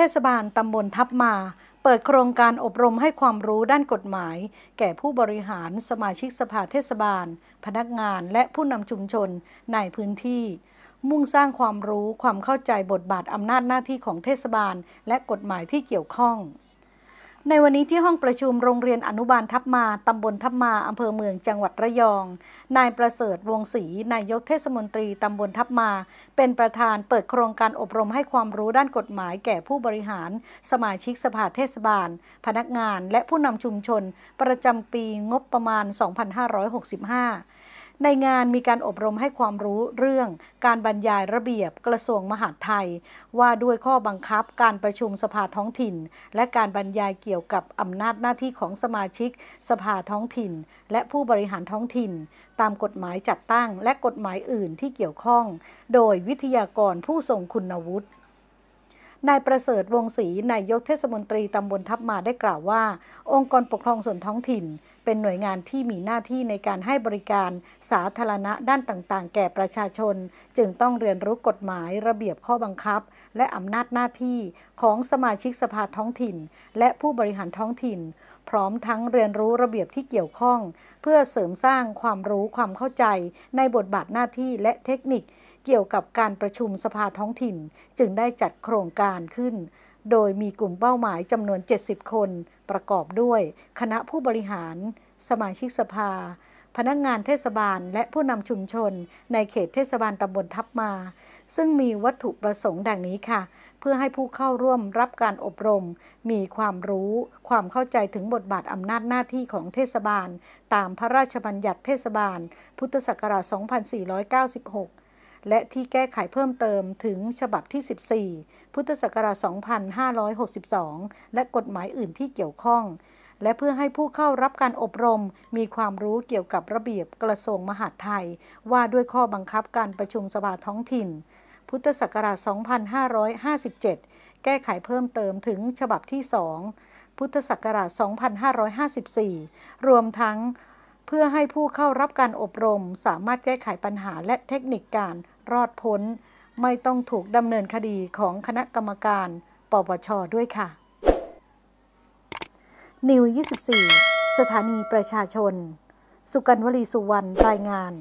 เทศบาลตำบลทับมา เปิดโครงการอบรมให้ความรู้ด้านกฎหมาย แก่ผู้บริหาร สมาชิกสภาเทศบาล พนักงานและผู้นำชุมชนในพื้นที่ มุ่งสร้างความรู้ความเข้าใจบทบาทอำนาจหน้าที่ของเทศบาล และกฎหมายที่เกี่ยวข้องในวันนี้ที่ห้องประชุมโรงเรียนอนุบาลทับมา ตำบลทับมา อำเภอเมือง จังหวัดระยอง นายประเสริฐ วงศรี นายกเทศมนตรี ตำบลทับมา เป็นประธานเปิดโครงการอบรมให้ความรู้ด้านกฎหมายแก่ผู้บริหาร สมาชิกสภาเทศบาล พนักงาน และผู้นำชุมชน ประจำปีงบประมาณ 2565ในงานมีการอบรมให้ความรู้เรื่องการบรรยายระเบียบกระทรวงมหาดไทย ว่าด้วยข้อบังคับการประชุมสภาท้องถิ่น และการบรรยายเกี่ยวกับอำนาจหน้าที่ของสมาชิก สภาท้องถิ่น และผู้บริหารท้องถิ่น ตามกฎหมายจัดตั้งและกฎหมายอื่นที่เกี่ยวข้อง โดยวิทยากรผู้ทรงคุณวุฒินายประเสริฐวงศรี นายกเทศมนตรีตำบลทับมาได้กล่าวว่า องค์กรปกครองส่วนท้องถิ่น เป็นหน่วยงานที่มีหน้าที่ในการให้บริการ สาธารณะด้านต่างๆแก่ประชาชน จึงต้องเรียนรู้กฎหมายระเบียบข้อบังคับ และอำนาจหน้าที่ของสมาชิกสภาท้องถิ่น และผู้บริหารท้องถิ่น พร้อมทั้งเรียนรู้ระเบียบที่เกี่ยวข้อง เพื่อเสริมสร้างความรู้ความเข้าใจ ในบทบาทหน้าที่และเทคนิคเกี่ยวกับการประชุมสภาท้องถิ่น จึงได้จัดโครงการขึ้น โดยมีกลุ่มเป้าหมายจำนวน 70 คน ประกอบด้วย คณะผู้บริหาร สมาชิกสภา พนักงงานเทศบาลและผู้นำชุมชนในเขตเทศบาลตำบลทับมา ซึ่งมีวัตถุประสงค์ดังนี้ค่ะ เพื่อให้ผู้เข้าร่วมรับการอบรม มีความรู้ ความเข้าใจถึงบทบาทอำนาจหน้าที่ของเทศบาล ตามพระราชบัญญัติเทศบาล พุทธศักราช2496และที่แก้ไขเพิ่มเติมถึงฉบับที่ 14 พุทธศักราช 2562 และกฎหมายอื่นที่เกี่ยวข้อง และเพื่อให้ผู้เข้ารับการอบรม มีความรู้เกี่ยวกับระเบียบกระทรวงมหาดไทย ว่าด้วยข้อบังคับการประชุมสภาท้องถิ่น พุทธศักราช 2557 แก้ไขเพิ่มเติมถึงฉบับที่ 2 พุทธศักราช 2554 รวมทั้งเพื่อให้ผู้เข้ารับการอบรมสามารถแก้ไขปัญหาและเทคนิคการรอดพ้น ไม่ต้องถูกดำเนินคดีของคณะกรรมการปปช ด้วยค่ะ นิว 24 สถานีประชาชน สุกันวลีสุวรรณ รายงาน